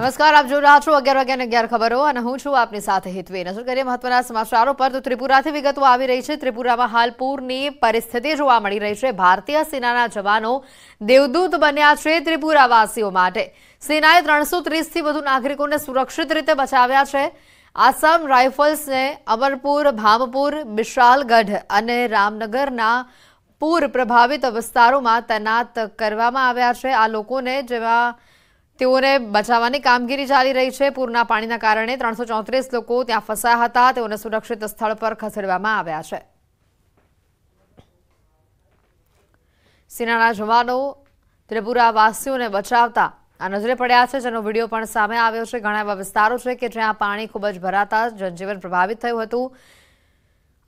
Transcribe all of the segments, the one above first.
નમસ્કાર આપ જોઈ રહ્યા છો અગિયાર વાગ્યાને અગિયાર ખબરો અને હું છું આપની સાથે હિતવી નજર કરીએ મહત્વના સમાચારો પર તો ત્રિપુરાથી વિગતો આવી રહી છે ત્રિપુરામાં હાલ પૂરની પરિસ્થિતિ જોવા મળી રહી છે ભારતીય સેનાના જવાનો દેવદૂત બન્યા છે ત્રિપુરાવાસીઓ માટે સેનાએ ત્રણસો ત્રીસથી વધુ નાગરિકોને સુરક્ષિત રીતે બચાવ્યા છે આસામ રાઇફલ્સને અમરપુર ભામપુર વિશાલગઢ અને રામનગરના પૂર પ્રભાવિત વિસ્તારોમાં તૈનાત કરવામાં આવ્યા છે આ લોકોને જેવા તેઓને બચાવવાની કામગીરી ચાલી રહી છે પૂરના પાણીના કારણે ત્રણસો લોકો ત્યાં ફસાયા હતા તેઓને સુરક્ષિત સ્થળ પર ખસેડવામાં આવ્યા છે સેનાના જવાનો ત્રિપુરાવાસીઓને બચાવતા આ નજરે પડ્યા છે જેનો વિડીયો પણ સામે આવ્યો છે ઘણા એવા વિસ્તારો છે કે જ્યાં પાણી ખૂબ જ ભરાતા જનજીવન પ્રભાવિત થયું હતું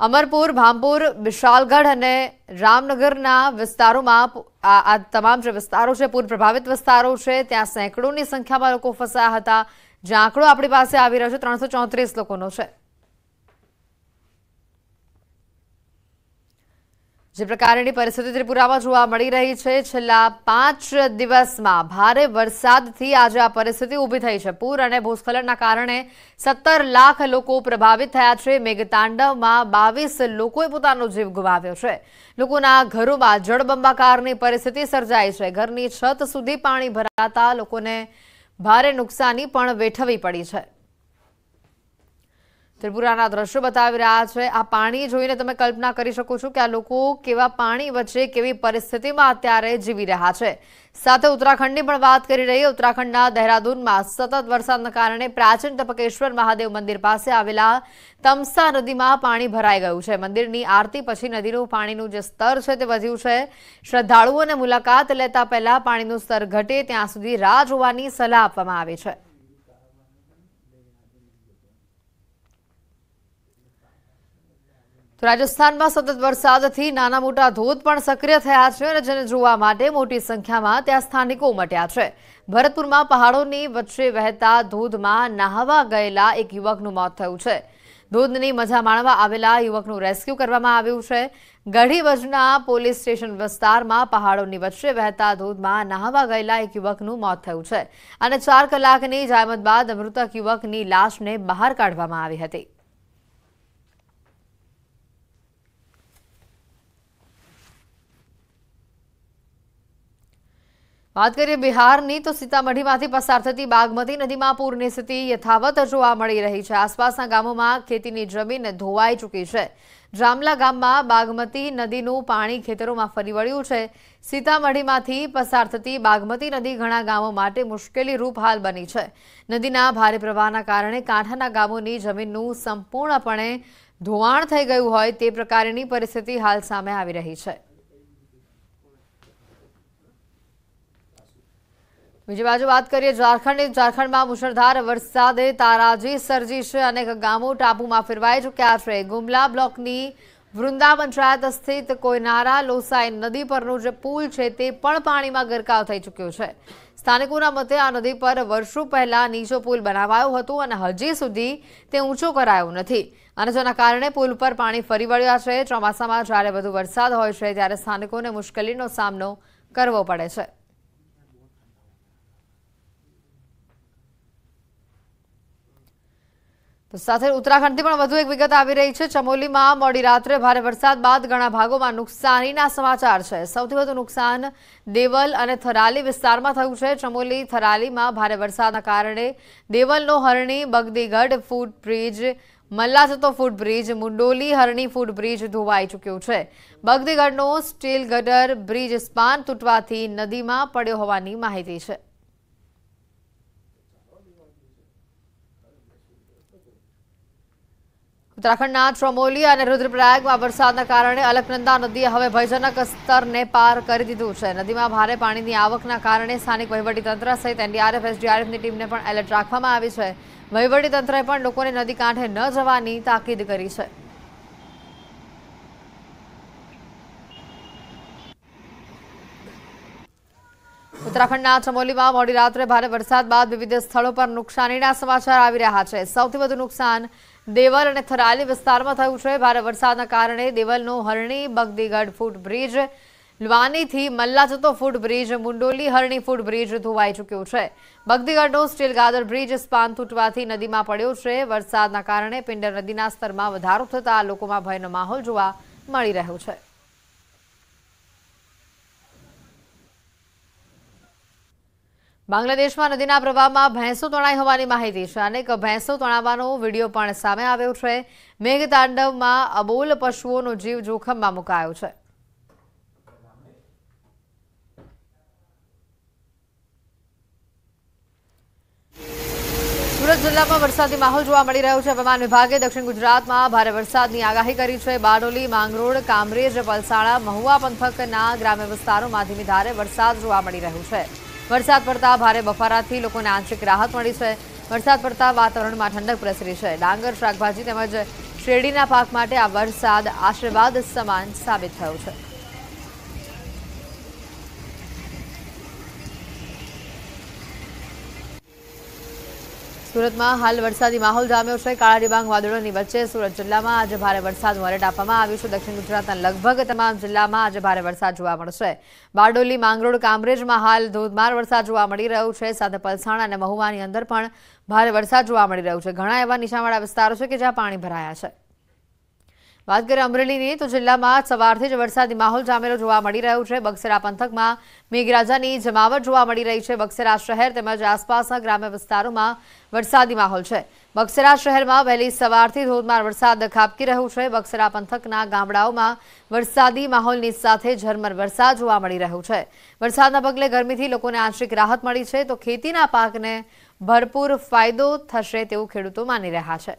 અમરપુર ભામપુર વિશાલગઢ અને રામનગરના વિસ્તારોમાં આ તમામ જે વિસ્તારો છે પૂર પ્રભાવિત વિસ્તારો છે ત્યાં સેંકડોની સંખ્યામાં લોકો ફસાયા હતા જે આંકડો આપણી પાસે આવી રહ્યો છે ત્રણસો ચોત્રીસ લોકોનો છે જે પ્રકારની પરિસ્થિતિ ત્રિપુરામાં જોવા મળી રહી છે છેલ્લા પાંચ દિવસમાં ભારે વરસાદથી આજે આ પરિસ્થિતિ ઊભી થઈ છે પૂર અને ભૂસ્ખલનના કારણે સત્તર લાખ લોકો પ્રભાવિત થયા છે મેઘતાંડવમાં બાવીસ લોકોએ પોતાનો જીવ ગુમાવ્યો છે લોકોના ઘરોમાં જળબંબાકારની પરિસ્થિતિ સર્જાઈ છે ઘરની છત સુધી પાણી ભરાતા લોકોને ભારે નુકસાની પણ વેઠવી પડી છે ત્રિપુરાના દ્રશ્યો બતાવી રહ્યા છે આ પાણી જોઈને તમે કલ્પના કરી શકો છો કે આ લોકો કેવા પાણી વચ્ચે કેવી પરિસ્થિતિમાં અત્યારે જીવી રહ્યા છે સાથે ઉત્તરાખંડની પણ વાત કરી રહીએ ઉત્તરાખંડના દહેરાદૂનમાં સતત વરસાદના કારણે પ્રાચીન તપકેશ્વર મહાદેવ મંદિર પાસે આવેલા તમસા નદીમાં પાણી ભરાઈ ગયું છે મંદિરની આરતી પછી નદીનું પાણીનું જે સ્તર છે તે વધ્યું છે શ્રદ્ધાળુઓને મુલાકાત લેતા પહેલા પાણીનું સ્તર ઘટે ત્યાં સુધી રાહ જોવાની સલાહ આપવામાં આવી છે રાજસ્થાનમાં સતત વરસાદથી નાના મોટા ધોધ પણ સક્રિય થયા છે અને જેને જોવા માટે મોટી સંખ્યામાં ત્યાં સ્થાનિકો ઉમટ્યા છે ભરતપુરમાં પહાડોની વચ્ચે વહેતા ધોધમાં નહાવા ગયેલા એક યુવકનું મોત થયું છે ધોધની મજા માણવા આવેલા યુવકનું રેસ્ક્યુ કરવામાં આવ્યું છે ગઢીબજના પોલીસ સ્ટેશન વિસ્તારમાં પહાડોની વચ્ચે વહેતા ધોધમાં નહાવા ગયેલા એક યુવકનું મોત થયું છે અને ચાર કલાકની જામત બાદ મૃતક યુવકની લાશને બહાર કાઢવામાં આવી હતી વાત કરીએ બિહારની તો સીતામઢીમાંથી પસાર થતી બાગમતી નદીમાં પૂરની સ્થિતિ યથાવત જોવા મળી રહી છે આસપાસના ગામોમાં ખેતીની જમીન ધોવાઈ ચૂકી છે જામલા ગામમાં બાગમતી નદીનું પાણી ખેતરોમાં ફરી વળ્યું છે સીતામઢીમાંથી પસાર થતી બાગમતી નદી ઘણા ગામો માટે મુશ્કેલી રૂપ હાલ બની છે નદીના ભારે પ્રવાહના કારણે કાંઠાના ગામોની જમીનનું સંપૂર્ણપણે ધોવાણ થઈ ગયું હોય તે પ્રકારની પરિસ્થિતિ હાલ સામે આવી રહી છે બીજી બાજુ વાત કરીએ ઝારખંડની ઝારખંડમાં મુશળધાર વરસાદે તારાજી સર્જી છે અનેક ગામો ટાપુમાં ફેરવાઈ ચૂક્યા છે ગુમલા બ્લોકની વૃંદા પંચાયત સ્થિત કોઈનારા લોસાઈ નદી પરનો જે પુલ છે તે પણ પાણીમાં ગરકાવ થઈ ચૂક્યો છે સ્થાનિકોના મતે આ નદી પર વર્ષો પહેલા નીચો પુલ બનાવાયો હતો અને હજી સુધી તે ઊંચો કરાયો નથી અને જેના કારણે પુલ પર પાણી ફરી વળ્યા છે ચોમાસામાં જ્યારે વધુ વરસાદ હોય છે ત્યારે સ્થાનિકોને મુશ્કેલીનો સામનો કરવો પડે છે તો સાથે ઉત્તરાખંડથી પણ વધુ એક વિગત આવી રહી છે ચમોલીમાં મોડી રાત્રે ભારે વરસાદ બાદ ઘણા ભાગોમાં નુકસાનીના સમાચાર છે સૌથી વધુ નુકસાન દેવલ અને થરાલી વિસ્તારમાં થયું છે ચમોલી થરાલીમાં ભારે વરસાદના કારણે દેવલનો હરણી બગદીગઢ ફૂટ બ્રિજ મલ્લા જતો ફૂટબ્રિજ મુંડોલી હરણી ફૂટબ્રિજ ધોવાઈ ચૂક્યો છે બગદીગઢનો સ્ટીલ ગટર બ્રિજ સ્પાન તૂટવાથી નદીમાં પડ્યો હોવાની માહિતી છે ઉત્તરાખંડના ત્રમોલી અને રુદ્રપ્રયાગમાં વરસાદના કારણે અલકનંદા નદીએ હવે ભયજનક સ્તરને પાર કરી દીધું છે નદીમાં ભારે પાણીની આવકના કારણે સ્થાનિક વહીવટીતંત્ર સહિત એનડીઆરએફ એસડીઆરએફની ટીમને પણ એલર્ટ રાખવામાં આવી છે વહીવટીતંત્રએ પણ લોકોને નદી કાંઠે ન જવાની તાકીદ કરી છે ઉત્તરાખંડના ચમોલીમાં મોડી રાત્રે ભારે વરસાદ બાદ વિવિધ સ્થળો પર નુકસાનીના સમાચાર આવી રહ્યા છે સૌથી વધુ નુકસાન દેવલ અને થરાલી વિસ્તારમાં થયું છે ભારે વરસાદના કારણે દેવલનું હરણી બગદીગઢ ફૂટ બ્રિજ લ્વાનીથી મલ્લા જતો ફૂટ બ્રિજ મુંડોલી હરણી ફૂટ બ્રિજ ધોવાઈ ચૂક્યો છે બગદીગઢનો સ્ટીલ ગાદર બ્રિજ સ્પાન તૂટવાથી નદીમાં પડ્યો છે વરસાદના કારણે પિંડર નદીના સ્તરમાં વધારો થતાં લોકોમાં ભયનો માહોલ જોવા મળી રહ્યો છે બાંગ્લાદેશમાં નદીના પ્રવાહમાં ભેંસો તણાઈ હોવાની માહિતી છે અનેક ભેંસો તણાવવાનો વિડીયો પણ સામે આવ્યો છે મેઘતાંડવમાં અબોલ પશુઓનો જીવ જોખમમાં મુકાયો છે સુરત જિલ્લામાં વરસાદી માહોલ જોવા મળી રહ્યો છે હવામાન વિભાગે દક્ષિણ ગુજરાતમાં ભારે વરસાદની આગાહી કરી છે બારડોલી માંગરોળ કામરેજ પલસાણા મહુવા પંથકના ગ્રામ્ય વિસ્તારોમાં ધીમી ધારે વરસાદ જોવા મળી રહ્યો છે વરસાદ પડતા ભારે બફારાથી લોકોને આંશિક રાહત મળી છે વરસાદ પડતા વાતાવરણમાં ઠંડક પ્રસરી છે ડાંગર શાકભાજી તેમજ શેરડીના પાક માટે આ વરસાદ આશીર્વાદ સમાન સાબિત થયો છે સુરતમાં હાલ વરસાદી માહોલ જામ્યો છે કાળા ડિબાંગ વાદળોની વચ્ચે સુરત જિલ્લામાં આજે ભારે વરસાદ એલર્ટ આપવામાં આવ્યું છે દક્ષિણ ગુજરાતના લગભગ તમામ જિલ્લામાં આજે ભારે વરસાદ જોવા મળશે બારડોલી માંગરોળ કામરેજમાં હાલ ધોધમાર વરસાદ જોવા મળી રહ્યો છે સાથે પલસાણ અને મહુવાની અંદર પણ ભારે વરસાદ જોવા મળી રહ્યો છે ઘણા એવા નીચાણવાળા વિસ્તારો છે કે જ્યાં પાણી ભરાયા છે વાત કરીએ અમરેલીની તો જિલ્લામાં સવારથી જ વરસાદી માહોલ જામેલો જોવા મળી રહ્યો છે બક્સરા પંથકમાં મેઘરાજાની જમાવટ જોવા મળી રહી છે બક્સરા શહેર તેમજ આસપાસના ગ્રામ્ય વિસ્તારોમાં વરસાદી માહોલ છે બક્સરા શહેરમાં વહેલી સવારથી ધોધમાર વરસાદ ખાબકી રહ્યો છે બક્સરા પંથકના ગામડાઓમાં વરસાદી માહોલની સાથે ઝરમર વરસાદ જોવા મળી રહ્યો છે વરસાદના પગલે ગરમીથી લોકોને આંશિક રાહત મળી છે તો ખેતીના પાકને ભરપૂર ફાયદો થશે તેવું ખેડૂતો માની રહ્યા છે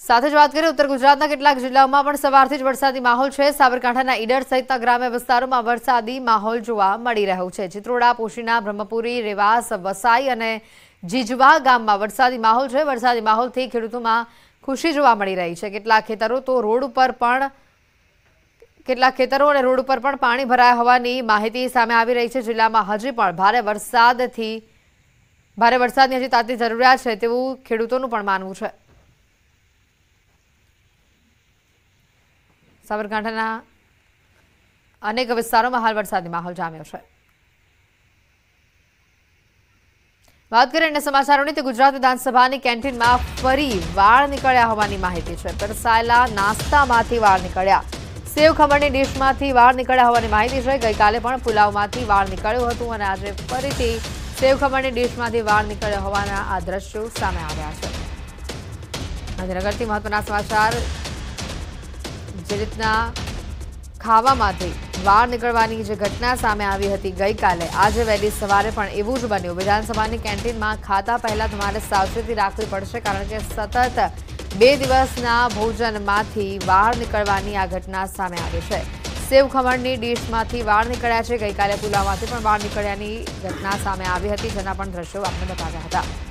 સાથે જ વાત કરીએ ઉત્તર ગુજરાતના કેટલાક જિલ્લાઓમાં પણ સવારથી જ વરસાદી માહોલ છે સાબરકાંઠાના ઈડર સહિતના ગ્રામ્ય વિસ્તારોમાં વરસાદી માહોલ જોવા મળી રહ્યો છે ચિત્રોડા પોશીના બ્રહ્મપુરી રેવાસ વસાઈ અને જીજવા ગામમાં વરસાદી માહોલ છે વરસાદી માહોલથી ખેડૂતોમાં ખુશી જોવા મળી રહી છે કેટલાક ખેતરો તો રોડ ઉપર પણ કેટલાક ખેતરો અને રોડ ઉપર પણ પાણી ભરાયા હોવાની માહિતી સામે આવી રહી છે જિલ્લામાં હજી પણ ભારે વરસાદથી ભારે વરસાદની હજી તાતી જરૂરિયાત છે તેવું ખેડૂતોનું પણ માનવું છે સાબરકાંઠાના અનેક વિસ્તારોમાં હાલ વરસાદી માહોલ જામ્યો છે વાત કરીએ અન્ય સમાચારોની તે ગુજરાત વિધાનસભાની કેન્ટીનમાં ફરી વાળ નીકળ્યા હોવાની માહિતી છે પીરસાયેલા નાસ્તામાંથી વાળ નીકળ્યા સેવ ખમણની ડીશમાંથી વાળ નીકળ્યા હોવાની માહિતી છે ગઈકાલે પણ પુલાવમાંથી વાળ નીકળ્યું હતું અને આજે ફરીથી સેવ ખમણની ડીશમાંથી વાળ નીકળ્યા હોવાના આ દ્રશ્યો સામે આવ્યા છે ગાંધીનગરથી મહત્વના સમાચાર જે રીતના ખાવામાંથી વાળ નીકળવાની જે ઘટના સામે આવી હતી ગઈકાલે આજે વહેલી સવારે પણ એવું જ બન્યું વિધાનસભાની કેન્ટીનમાં ખાતા પહેલાં તમારે સાવચેતી રાખવી પડશે કારણ કે સતત બે દિવસના ભોજનમાંથી વાળ નીકળવાની આ ઘટના સામે આવી છે સેવ ખમણની ડીશમાંથી વાળ નીકળ્યા છે ગઈકાલે પુલાવમાંથી પણ વાળ નીકળ્યાની ઘટના સામે આવી હતી જેના પણ દ્રશ્યો આપણે બતાવ્યા હતા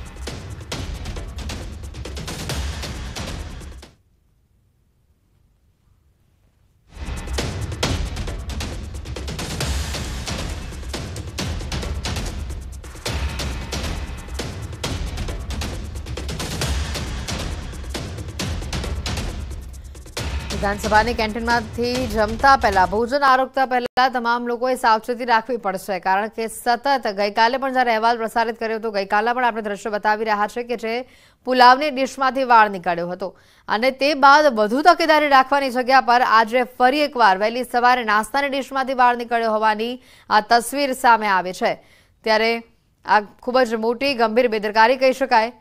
વિધાનસભાની કેન્ટીનમાંથી જમતા પહેલા ભોજન આરોગતા પહેલા તમામ લોકોએ સાવચેતી રાખવી પડશે કારણ કે સતત ગઈકાલે પણ જ્યારે અહેવાલ પ્રસારિત કર્યો હતો ગઈકાલે પણ આપણે દ્રશ્ય બતાવી રહ્યા છે કે જે પુલાવની ડીશમાંથી વાળ નીકળ્યો હતો અને તે બાદ વધુ તકેદારી રાખવાની જગ્યા પર આજે ફરી એકવાર વહેલી સવારે નાસ્તાની ડીશમાંથી વાળ નીકળ્યો હોવાની આ તસવીર સામે આવી છે ત્યારે આ ખૂબ જ મોટી ગંભીર બેદરકારી કહી શકાય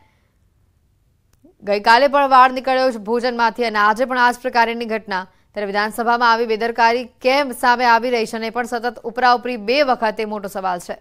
ગઈકાલે પણ વાળ નીકળ્યો ભોજનમાંથી અને આજે પણ આ જ પ્રકારની ઘટના ત્યારે વિધાનસભામાં આવી બેદરકારી કેમ સામે આવી રહી છે અને પણ સતત ઉપરા ઉપરી બે વખતે મોટો સવાલ છે